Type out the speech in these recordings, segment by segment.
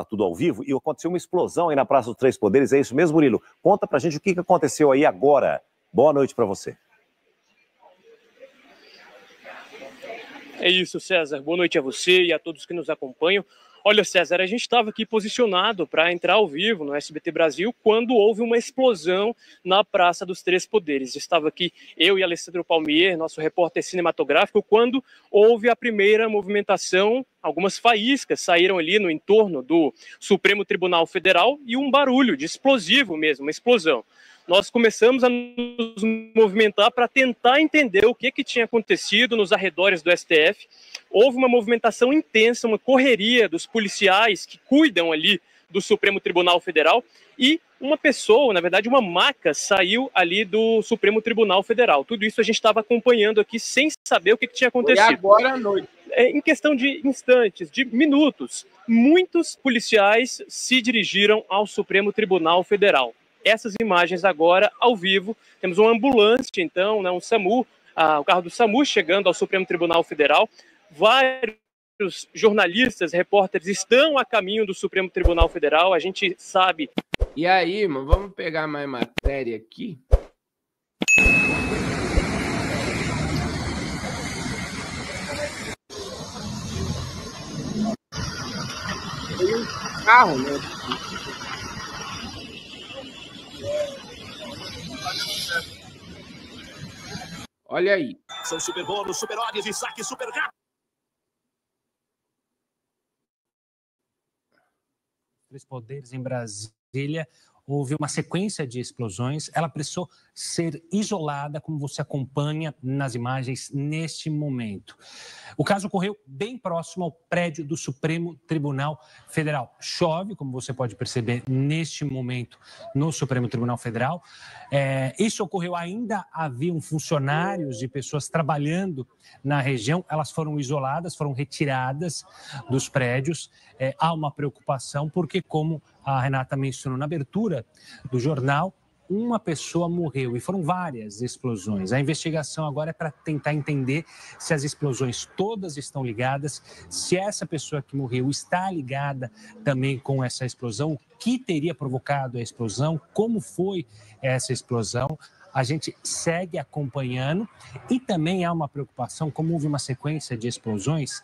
está tudo ao vivo, e aconteceu uma explosão aí na Praça dos Três Poderes. É isso mesmo, Murilo? Conta pra gente o que aconteceu aí agora. Boa noite para você. É isso, César. Boa noite a você e a todos que nos acompanham. Olha, César, a gente estava aqui posicionado para entrar ao vivo no SBT Brasil quando houve uma explosão na Praça dos Três Poderes. Estava aqui eu e Alessandro Palmier, nosso repórter cinematográfico, quando houve a primeira movimentação. Algumas faíscas saíram ali no entorno do Supremo Tribunal Federal e um barulho de explosivo mesmo, uma explosão nós começamos a nos movimentar para tentar entender o que, que tinha acontecido nos arredores do STF. Houve uma movimentação intensa, uma correria dos policiais que cuidam ali do Supremo Tribunal Federal e uma pessoa, na verdade, uma maca saiu ali do Supremo Tribunal Federal. Tudo isso a gente estava acompanhando aqui sem saber o que, que tinha acontecido. E agora à noite. É, em questão de instantes, de minutos, muitos policiais se dirigiram ao Supremo Tribunal Federal essas imagens agora ao vivo. Temos uma ambulância, então, né, um SAMU, ah, o carro do SAMU chegando ao Supremo Tribunal Federal. Vários jornalistas, repórteres estão a caminho do Supremo Tribunal Federal, a gente sabe. E aí, irmão, vamos pegar mais matéria aqui? Tem carro, né? Olha aí. São super bônus, super odds e saque super rápido. Três poderes em Brasília. Houve uma sequência de explosões. Ela pressou ser isolada, como você acompanha nas imagens neste momento. O caso ocorreu bem próximo ao prédio do Supremo Tribunal Federal. Chove, como você pode perceber neste momento, no Supremo Tribunal Federal. É, isso ocorreu ainda haviam funcionários e pessoas trabalhando na região. Elas foram isoladas, foram retiradas dos prédios. É, há uma preocupação porque, como a Renata mencionou na abertura do jornal, uma pessoa morreu e foram várias explosões. A investigação agora é para tentar entender se as explosões todas estão ligadas, se essa pessoa que morreu está ligada também com essa explosão, o que teria provocado a explosão, como foi essa explosão. A gente segue acompanhando e também há uma preocupação, como houve uma sequência de explosões,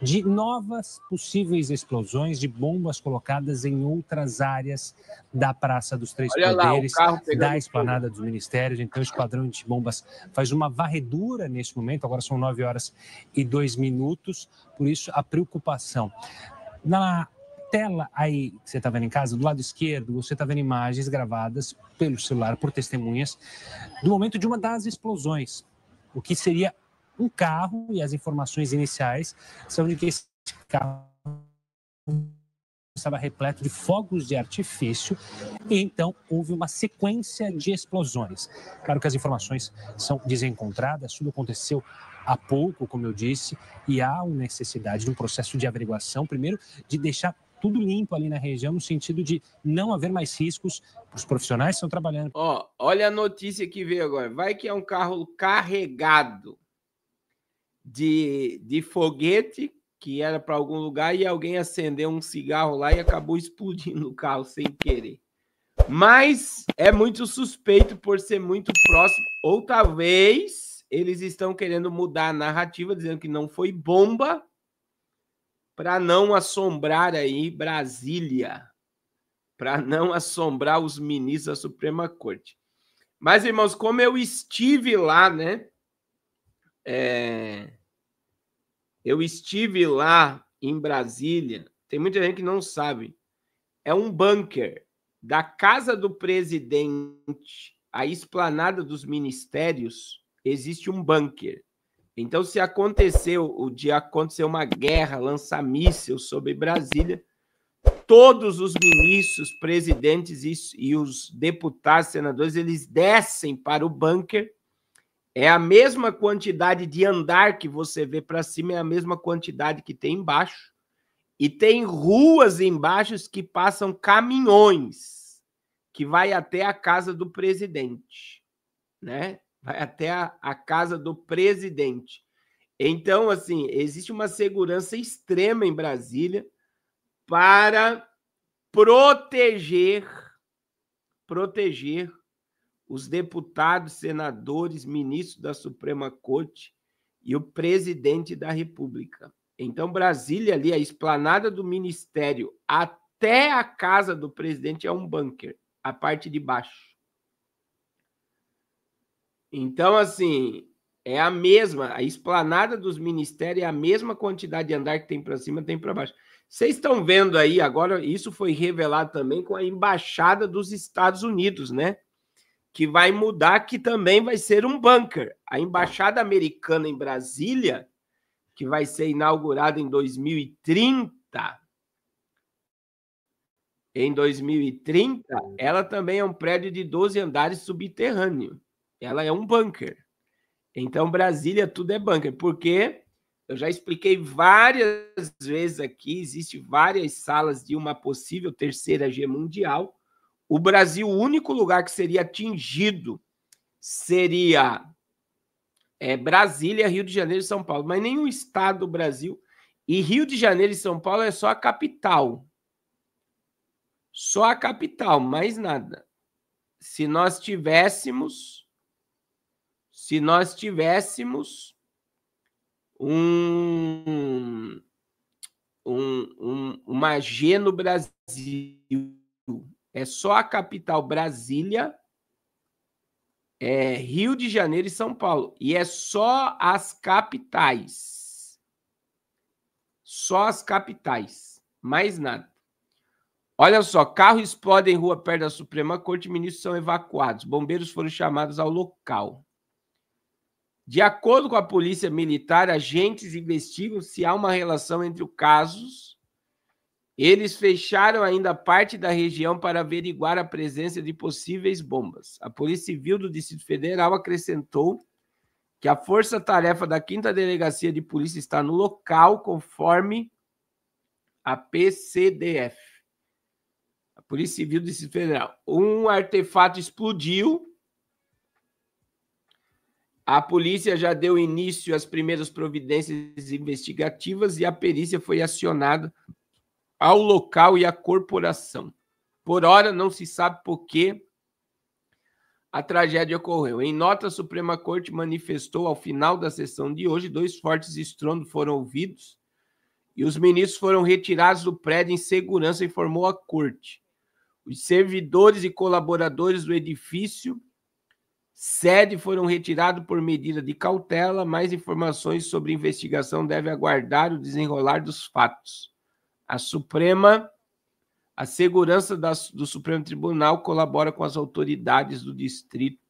de novas possíveis explosões de bombas colocadas em outras áreas da Praça dos Três Olha Poderes, lá, da Esplanada dos Ministérios. Então, o Esquadrão de Bombas faz uma varredura neste momento, agora são 9 horas e 2 minutos, por isso a preocupação. Na tela aí que você está vendo em casa, do lado esquerdo, você está vendo imagens gravadas pelo celular por testemunhas do momento de uma das explosões, o que seria um carro, e as informações iniciais são de que esse carro estava repleto de fogos de artifício e então houve uma sequência de explosões. Claro que as informações são desencontradas, tudo aconteceu há pouco, como eu disse, e há uma necessidade de um processo de averiguação, primeiro, de deixar tudo limpo ali na região, no sentido de não haver mais riscos os profissionais estão trabalhando. Ó, olha a notícia que veio agora. Vai que é um carro carregado de, de foguete que era para algum lugar e alguém acendeu um cigarro lá e acabou explodindo o carro sem querer. Mas é muito suspeito por ser muito próximo, ou talvez eles estão querendo mudar a narrativa, dizendo que não foi bomba, para não assombrar aí Brasília, para não assombrar os ministros da Suprema Corte. Mas, irmãos, como eu estive lá, né? É eu estive lá em Brasília. Tem muita gente que não sabe. É um bunker da casa do presidente, a esplanada dos ministérios, existe um bunker. Então, se aconteceu o dia aconteceu uma guerra, lançar mísseis sobre Brasília, todos os ministros, presidentes e, e os deputados, senadores, eles descem para o bunker é a mesma quantidade de andar que você vê para cima, é a mesma quantidade que tem embaixo. E tem ruas embaixo que passam caminhões, que vai até a casa do presidente, né? Vai até a, a casa do presidente. Então, assim, existe uma segurança extrema em Brasília para proteger proteger os deputados, senadores, ministros da Suprema Corte e o presidente da República. Então, Brasília, ali, a esplanada do Ministério até a casa do presidente é um bunker, a parte de baixo. Então, assim, é a mesma, a esplanada dos ministérios é a mesma quantidade de andar que tem para cima, tem para baixo. Vocês estão vendo aí agora, isso foi revelado também com a embaixada dos Estados Unidos, né? que vai mudar, que também vai ser um bunker. A Embaixada Americana em Brasília, que vai ser inaugurada em 2030, em 2030, ela também é um prédio de 12 andares subterrâneo. Ela é um bunker. Então, Brasília, tudo é bunker, porque eu já expliquei várias vezes aqui, Existem várias salas de uma possível terceira G mundial, o Brasil, o único lugar que seria atingido seria é, Brasília, Rio de Janeiro e São Paulo, mas nenhum estado do Brasil. E Rio de Janeiro e São Paulo é só a capital. Só a capital, mais nada. Se nós tivéssemos. Se nós tivéssemos um, um, um uma G no Brasil é só a capital Brasília, é Rio de Janeiro e São Paulo. E é só as capitais. Só as capitais. Mais nada. Olha só, carro explode em rua perto da Suprema Corte, ministros são evacuados. Bombeiros foram chamados ao local. De acordo com a Polícia Militar, agentes investigam se há uma relação entre os casos eles fecharam ainda parte da região para averiguar a presença de possíveis bombas. A Polícia Civil do Distrito Federal acrescentou que a força-tarefa da 5 Delegacia de Polícia está no local conforme a PCDF. A Polícia Civil do Distrito Federal. Um artefato explodiu. A polícia já deu início às primeiras providências investigativas e a perícia foi acionada ao local e à corporação. Por hora, não se sabe por que a tragédia ocorreu. Em nota, a Suprema Corte manifestou ao final da sessão de hoje, dois fortes estrondos foram ouvidos e os ministros foram retirados do prédio em segurança, informou a Corte. Os servidores e colaboradores do edifício sede foram retirados por medida de cautela. Mais informações sobre investigação deve aguardar o desenrolar dos fatos. A Suprema, a segurança da, do Supremo Tribunal colabora com as autoridades do Distrito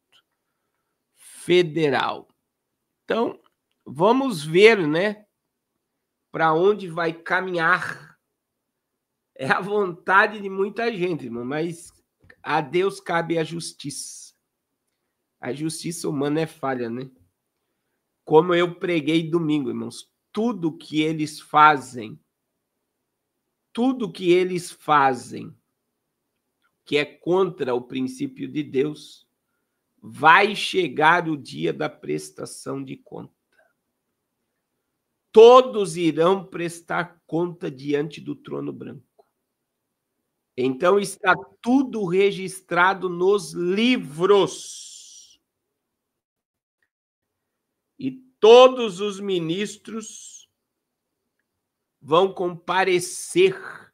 Federal. Então, vamos ver, né, para onde vai caminhar. É a vontade de muita gente, irmão, mas a Deus cabe a justiça. A justiça humana é falha, né? Como eu preguei domingo, irmãos, tudo que eles fazem tudo que eles fazem que é contra o princípio de Deus, vai chegar o dia da prestação de conta. Todos irão prestar conta diante do trono branco. Então está tudo registrado nos livros. E todos os ministros vão comparecer